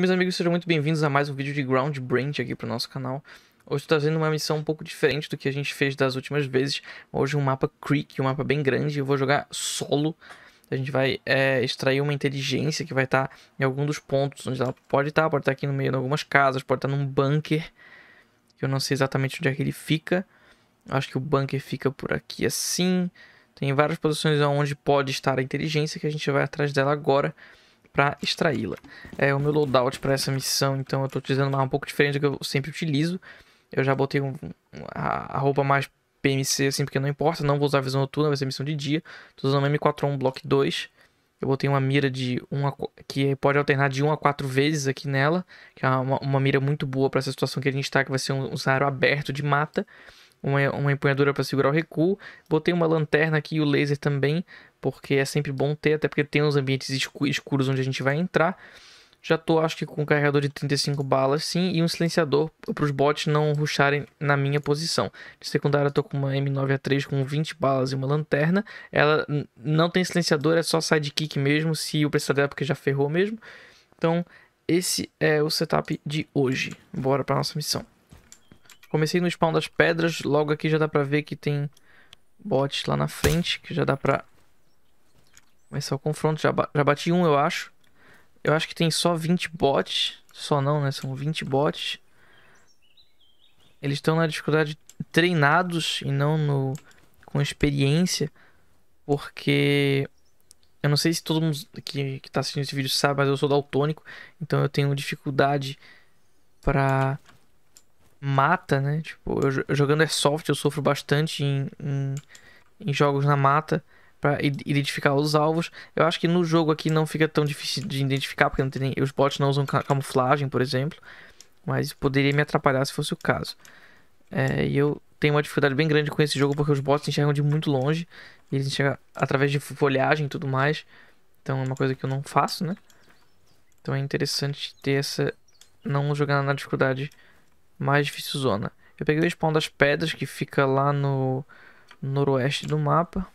meus amigos, sejam muito bem-vindos a mais um vídeo de Ground Branch aqui para o nosso canal. Hoje estou trazendo uma missão um pouco diferente do que a gente fez das últimas vezes. Hoje um mapa Creek, um mapa bem grande, eu vou jogar solo. A gente vai é, extrair uma inteligência que vai estar tá em algum dos pontos onde ela pode estar. Tá, pode estar tá aqui no meio de algumas casas, pode estar tá num bunker. Que eu não sei exatamente onde é que ele fica. Acho que o bunker fica por aqui assim. Tem várias posições onde pode estar a inteligência que a gente vai atrás dela agora para extraí-la. É o meu loadout para essa missão, então eu estou utilizando uma um pouco diferente do que eu sempre utilizo. Eu já botei um, a, a, roupa mais PMC, assim, porque não importa, não vou usar a visão noturna, vai ser missão de dia. Estou usando uma M41 Block 2. Eu botei uma mira de uma que pode alternar de 1 a 4 vezes aqui nela, que é uma, uma mira muito boa para essa situação que a gente está, que vai ser um, um cenário aberto de mata uma, uma empunhadura para segurar o recuo. Botei uma lanterna aqui e o laser também porque é sempre bom ter, até porque tem uns ambientes escuros onde a gente vai entrar. Já tô, acho que com um carregador de 35 balas, sim, e um silenciador para os bots não ruxarem na minha posição. De secundária, eu tô com uma M9A3 com 20 balas e uma lanterna. Ela não tem silenciador, é só sidekick mesmo, se eu precisar dela, porque já ferrou mesmo. Então, esse é o setup de hoje. Bora para nossa missão. Comecei no spawn das pedras, logo aqui já dá para ver que tem bots lá na frente, que já dá para mas só confronto, já, ba já bati um, eu acho. Eu acho que tem só 20 bots. Só não, né? São 20 bots. Eles estão na dificuldade treinados e não no com experiência. Porque eu não sei se todo mundo que, que tá assistindo esse vídeo sabe, mas eu sou daltônico. Então eu tenho dificuldade pra mata, né? Tipo, eu, jogando airsoft eu sofro bastante em, em, em jogos na mata para identificar os alvos. Eu acho que no jogo aqui não fica tão difícil de identificar, porque não tem, os bots não usam camuflagem, por exemplo. Mas poderia me atrapalhar se fosse o caso. É, e eu tenho uma dificuldade bem grande com esse jogo, porque os bots enxergam de muito longe. E eles enxergam através de folhagem e tudo mais. Então é uma coisa que eu não faço, né? Então é interessante ter essa... Não jogar na dificuldade mais difícil zona. Eu peguei o spawn das pedras, que fica lá no noroeste do mapa.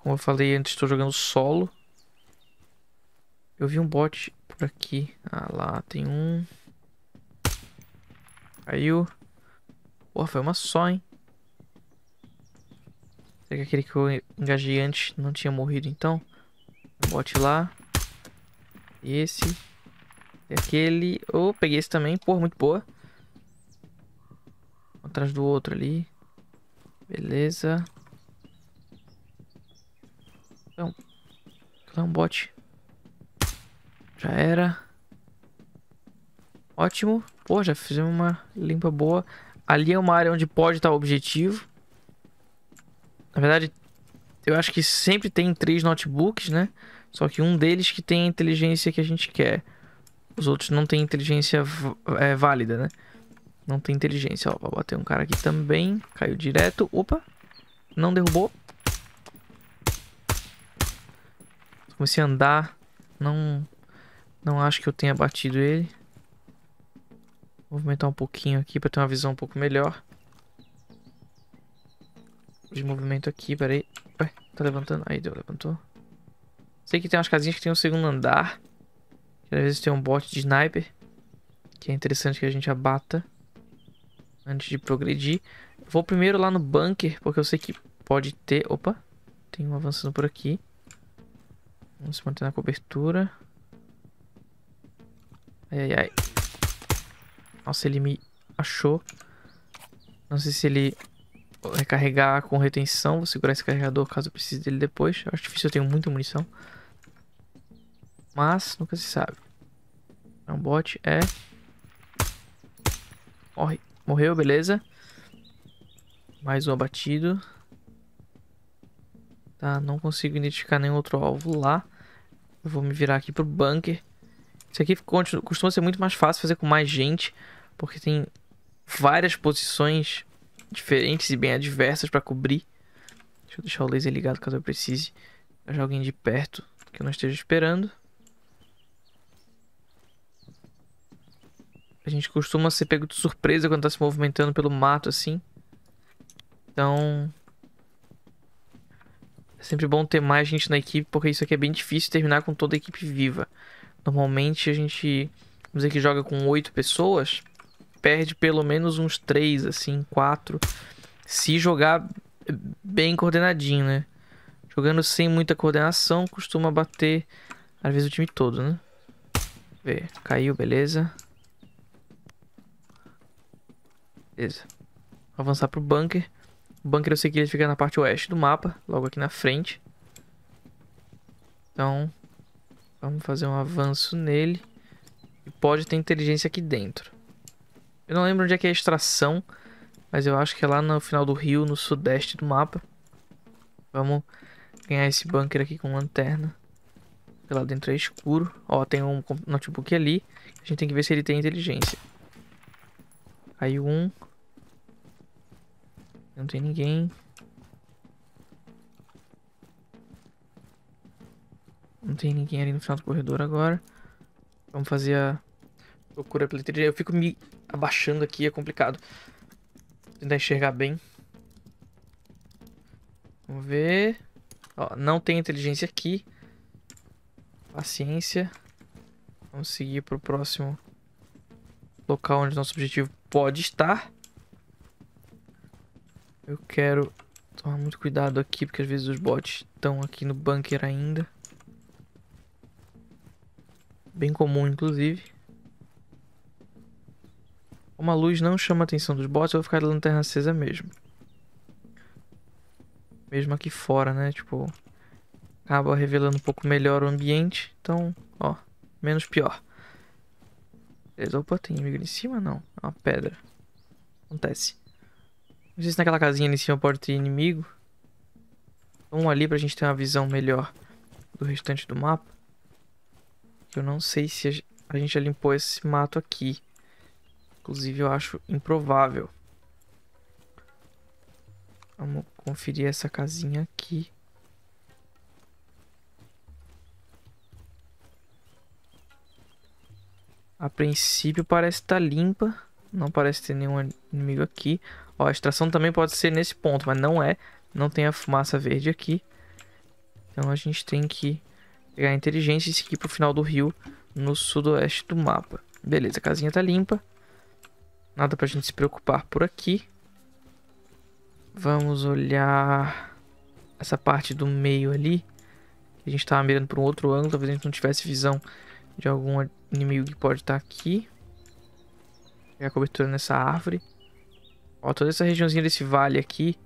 Como eu falei antes, estou jogando solo. Eu vi um bot por aqui. Ah lá, tem um. Caiu. Porra, foi uma só, hein? Será que aquele que eu engajei antes não tinha morrido então? Um bot lá. Esse. E aquele. Oh, peguei esse também. Porra, muito boa. atrás do outro ali. Beleza. Então, é um bot. Já era. Ótimo. Pô, já fizemos uma limpa boa. Ali é uma área onde pode estar o objetivo. Na verdade, eu acho que sempre tem três notebooks, né? Só que um deles que tem a inteligência que a gente quer. Os outros não tem inteligência é, válida, né? Não tem inteligência. Ó, vou bater um cara aqui também. Caiu direto. Opa! Não derrubou. comecei a andar. Não, não acho que eu tenha batido ele. Vou movimentar um pouquinho aqui para ter uma visão um pouco melhor. De movimento aqui, peraí. Ué, tá levantando? Aí deu, levantou. Sei que tem umas casinhas que tem um segundo andar. Que às vezes tem um bot de sniper. Que é interessante que a gente abata. Antes de progredir. Vou primeiro lá no bunker, porque eu sei que pode ter... Opa, tem um avançando por aqui. Vamos manter na cobertura. Ai, ai, ai. Nossa, ele me achou. Não sei se ele vou recarregar com retenção. Vou segurar esse carregador caso eu precise dele depois. Acho difícil, eu tenho muita munição. Mas nunca se sabe. É um bot, é... Morre. Morreu, beleza. Mais um abatido. Tá, não consigo identificar nenhum outro alvo lá. Eu vou me virar aqui pro bunker. Isso aqui continua, costuma ser muito mais fácil fazer com mais gente, porque tem várias posições diferentes e bem adversas para cobrir. Deixa eu deixar o laser ligado caso eu precise. Já alguém de perto que eu não esteja esperando. A gente costuma ser pego de surpresa quando tá se movimentando pelo mato assim. Então, é sempre bom ter mais gente na equipe, porque isso aqui é bem difícil terminar com toda a equipe viva. Normalmente a gente, vamos dizer que joga com oito pessoas, perde pelo menos uns três, assim, quatro. Se jogar bem coordenadinho, né? Jogando sem muita coordenação, costuma bater, às vezes, o time todo, né? Vê, caiu, beleza. Beleza. Avançar pro bunker. O bunker eu sei que ele fica na parte oeste do mapa, logo aqui na frente. Então, vamos fazer um avanço nele. E pode ter inteligência aqui dentro. Eu não lembro onde é que é a extração, mas eu acho que é lá no final do rio, no sudeste do mapa. Vamos ganhar esse bunker aqui com lanterna. Lá dentro é escuro. Ó, tem um notebook ali. A gente tem que ver se ele tem inteligência. Caiu um. Não tem ninguém. Não tem ninguém ali no final do corredor agora. Vamos fazer a procura pela trilha. Eu fico me abaixando aqui, é complicado. Vou tentar enxergar bem. Vamos ver. Ó, não tem inteligência aqui. Paciência. Vamos seguir para o próximo local onde nosso objetivo pode estar. Eu quero tomar muito cuidado aqui, porque às vezes os bots estão aqui no bunker ainda. Bem comum, inclusive. Como a luz não chama a atenção dos bots, eu vou ficar de lanterna acesa mesmo. Mesmo aqui fora, né? Tipo, acaba revelando um pouco melhor o ambiente. Então, ó, menos pior. Beleza, opa, tem inimigo em cima? Não, é uma pedra. Acontece. Não sei se naquela casinha ali em cima pode ter inimigo. Vamos ali pra gente ter uma visão melhor do restante do mapa. Eu não sei se a gente já limpou esse mato aqui. Inclusive eu acho improvável. Vamos conferir essa casinha aqui. A princípio parece estar tá limpa. Não parece ter nenhum inimigo aqui. Ó, a extração também pode ser nesse ponto, mas não é. Não tem a fumaça verde aqui. Então a gente tem que pegar a inteligência e seguir pro final do rio no sudoeste do mapa. Beleza, a casinha tá limpa. Nada pra gente se preocupar por aqui. Vamos olhar essa parte do meio ali. A gente tava mirando para um outro ângulo, talvez a gente não tivesse visão de algum inimigo que pode estar tá aqui. Pegar a cobertura nessa árvore. Ó, toda essa regiãozinha desse vale aqui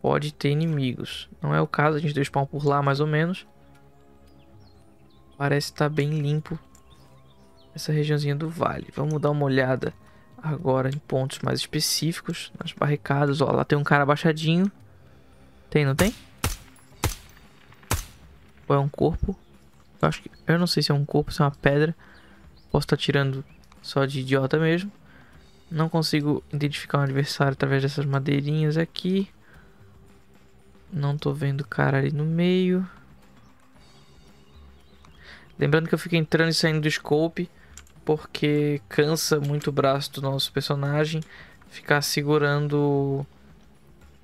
pode ter inimigos. Não é o caso, a gente deu spawn por lá mais ou menos. Parece estar tá bem limpo essa regiãozinha do vale. Vamos dar uma olhada agora em pontos mais específicos, nas barricadas. Ó, lá tem um cara abaixadinho. Tem, não tem? Ou é um corpo? Eu, acho que, eu não sei se é um corpo, se é uma pedra. Posso estar tá tirando só de idiota mesmo. Não consigo identificar o um adversário através dessas madeirinhas aqui. Não tô vendo o cara ali no meio. Lembrando que eu fico entrando e saindo do scope. Porque cansa muito o braço do nosso personagem. Ficar segurando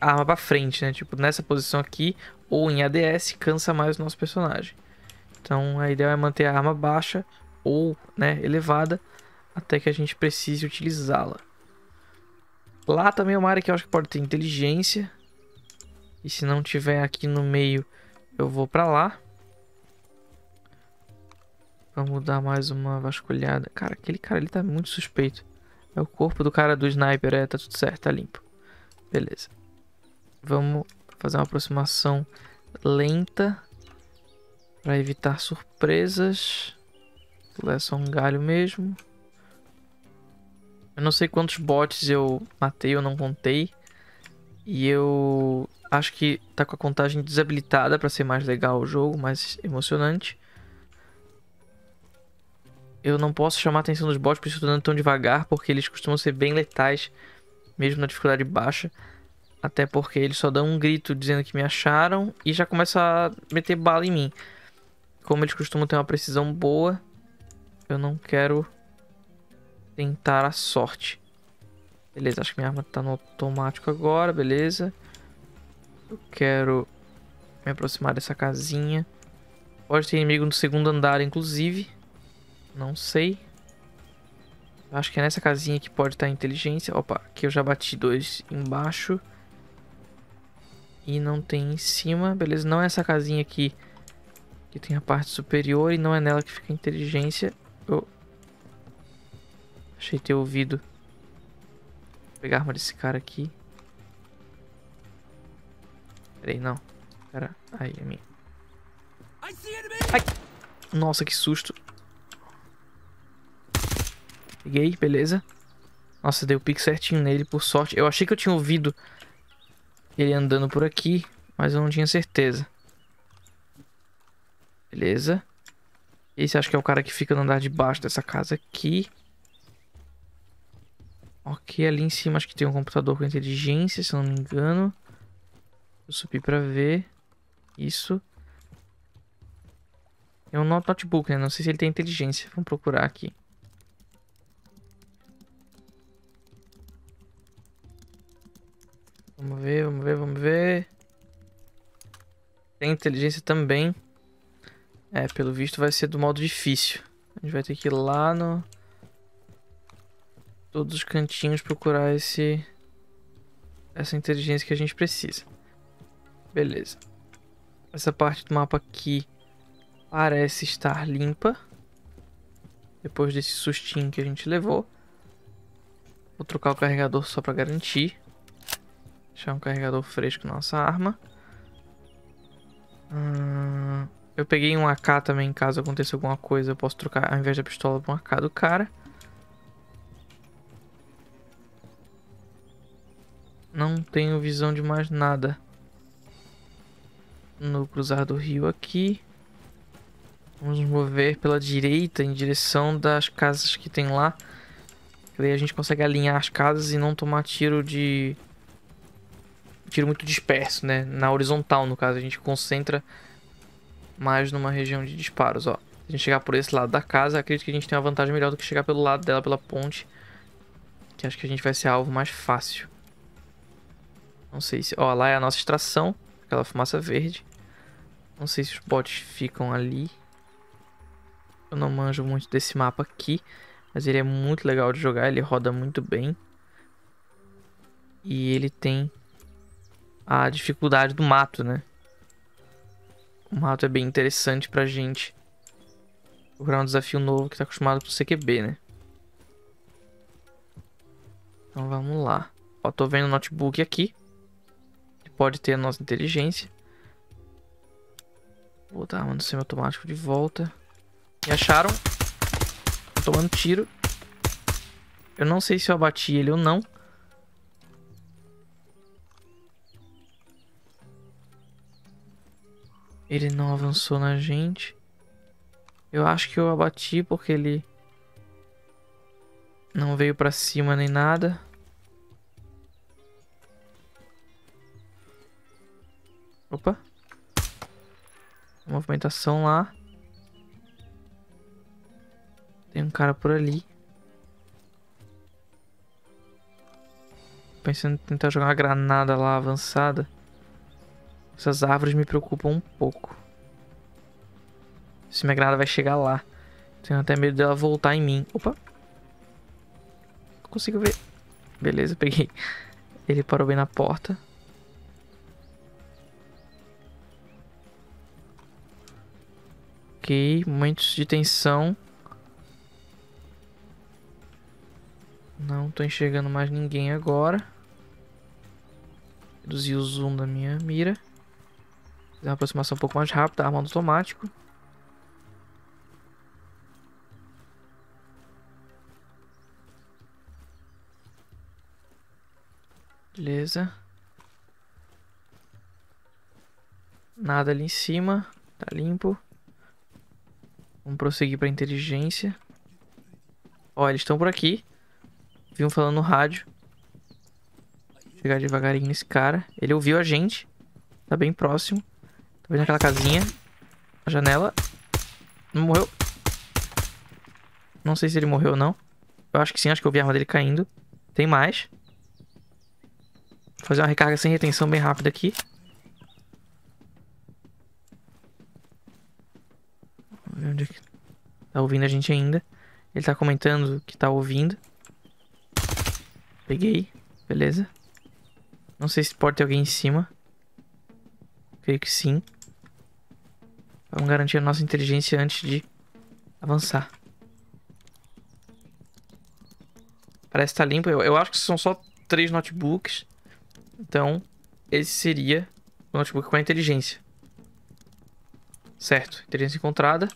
a arma pra frente, né? Tipo, nessa posição aqui ou em ADS, cansa mais o nosso personagem. Então a ideia é manter a arma baixa ou né, elevada até que a gente precise utilizá-la. Lá também é uma área que eu acho que pode ter inteligência. E se não tiver aqui no meio, eu vou para lá. Vamos dar mais uma vasculhada. Cara, aquele cara ali tá muito suspeito. É o corpo do cara do sniper, é, tá tudo certo, tá limpo. Beleza. Vamos fazer uma aproximação lenta para evitar surpresas. Tudo só um galho mesmo. Eu não sei quantos bots eu matei ou não contei. E eu acho que tá com a contagem desabilitada para ser mais legal o jogo, mais emocionante. Eu não posso chamar a atenção dos bots por isso eu tô andando tão devagar, porque eles costumam ser bem letais, mesmo na dificuldade baixa. Até porque eles só dão um grito dizendo que me acharam e já começa a meter bala em mim. Como eles costumam ter uma precisão boa, eu não quero tentar a sorte. Beleza, acho que minha arma tá no automático agora, beleza. Eu quero me aproximar dessa casinha. Pode ter inimigo no segundo andar, inclusive. Não sei. Acho que é nessa casinha que pode estar a inteligência. Opa, aqui eu já bati dois embaixo. E não tem em cima. Beleza, não é essa casinha aqui que tem a parte superior. E não é nela que fica a inteligência. Eu Achei ter ouvido. Vou pegar a arma desse cara aqui. Peraí, não. Cara, aí, é minha. Ai! Nossa, que susto. Peguei, beleza. Nossa, deu o pique certinho nele, por sorte. Eu achei que eu tinha ouvido ele andando por aqui, mas eu não tinha certeza. Beleza. Esse acho que é o cara que fica no andar de baixo dessa casa aqui. Ok, ali em cima acho que tem um computador com inteligência, se não me engano. Vou subir pra ver. Isso. É um notebook, né? Não sei se ele tem inteligência. Vamos procurar aqui. Vamos ver, vamos ver, vamos ver. Tem inteligência também. É, pelo visto vai ser do modo difícil. A gente vai ter que ir lá no todos os cantinhos procurar esse essa inteligência que a gente precisa. Beleza. Essa parte do mapa aqui parece estar limpa. Depois desse sustinho que a gente levou. Vou trocar o carregador só para garantir. Deixar um carregador fresco na nossa arma. Hum, eu peguei um AK também, caso aconteça alguma coisa. Eu posso trocar, ao invés da pistola, para um AK do cara. Não tenho visão de mais nada. No cruzar do rio aqui. Vamos mover pela direita em direção das casas que tem lá. Daí a gente consegue alinhar as casas e não tomar tiro de... Tiro muito disperso, né? Na horizontal, no caso. A gente concentra mais numa região de disparos, ó. Se a gente chegar por esse lado da casa, acredito que a gente tem uma vantagem melhor do que chegar pelo lado dela, pela ponte. Que acho que a gente vai ser alvo mais fácil. Não sei se... Ó, lá é a nossa extração. Aquela fumaça verde. Não sei se os bots ficam ali. Eu não manjo muito desse mapa aqui. Mas ele é muito legal de jogar. Ele roda muito bem. E ele tem a dificuldade do mato, né? O mato é bem interessante pra gente procurar um desafio novo que tá acostumado pro CQB, né? Então vamos lá. Ó, tô vendo o notebook aqui pode ter a nossa inteligência. Vou botar a arma no semi-automático de volta. Me acharam. Tô tomando tiro. Eu não sei se eu abati ele ou não. Ele não avançou na gente. Eu acho que eu abati porque ele não veio pra cima nem nada. Opa. Movimentação lá. Tem um cara por ali. Pensando em tentar jogar uma granada lá avançada. Essas árvores me preocupam um pouco. Se minha granada vai chegar lá. Tenho até medo dela voltar em mim. Opa. Consigo ver. Beleza, peguei. Ele parou bem na porta. Ok, momentos de tensão. Não tô enxergando mais ninguém agora. Reduzir o zoom da minha mira. Fazer uma aproximação um pouco mais rápida, armando automático. Beleza. Nada ali em cima. Tá limpo. Vamos prosseguir pra inteligência. Ó, eles estão por aqui. Viam falando no rádio. Chegar devagarinho nesse cara. Ele ouviu a gente. Tá bem próximo. Tá vendo aquela casinha. A janela. Não morreu. Não sei se ele morreu ou não. Eu acho que sim, acho que eu vi a arma dele caindo. Tem mais. Vou fazer uma recarga sem retenção bem rápida aqui. tá ouvindo a gente ainda. Ele tá comentando que tá ouvindo. Peguei. Beleza. Não sei se pode ter alguém em cima. Creio que sim. Vamos garantir a nossa inteligência antes de avançar. Parece que tá limpo. Eu, eu acho que são só três notebooks. Então, esse seria o notebook com a inteligência. Certo. Inteligência encontrada.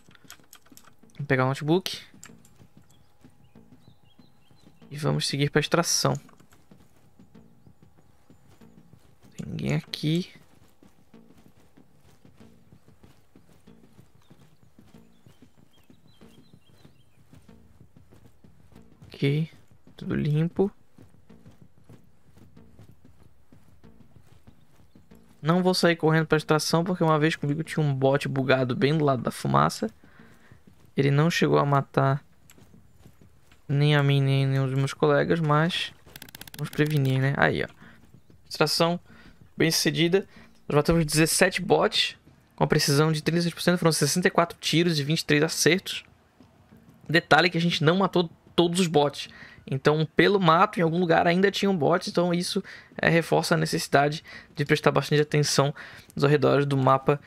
Vou pegar o notebook. E vamos seguir para extração. Tem ninguém aqui. Ok, tudo limpo. Não vou sair correndo para extração porque uma vez comigo tinha um bot bugado bem do lado da fumaça. Ele não chegou a matar nem a mim, nem, nenhum os meus colegas, mas vamos prevenir, né? Aí, ó. Extração bem sucedida. Nós matamos 17 bots com a precisão de 36%. Foram 64 tiros e 23 acertos. Detalhe que a gente não matou todos os bots. Então, pelo mato, em algum lugar ainda tinha um bot, então isso é, reforça a necessidade de prestar bastante atenção nos arredores do mapa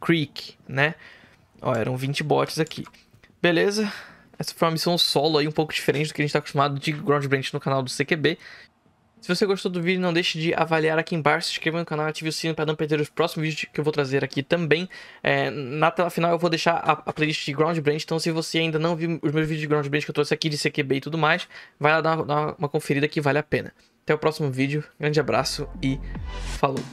Creek, né? Ó, eram 20 bots aqui. Beleza. Essa foi uma missão solo aí, um pouco diferente do que a gente está acostumado de ground Branch no canal do CQB. Se você gostou do vídeo, não deixe de avaliar aqui embaixo, se inscreva no canal, ative o sino para não perder os próximos vídeos que eu vou trazer aqui também. É, na tela final eu vou deixar a, a playlist de ground Branch, então se você ainda não viu os meus vídeos de ground Branch que eu trouxe aqui de CQB e tudo mais, vai lá dar uma, dar uma conferida que vale a pena. Até o próximo vídeo, grande abraço e falou!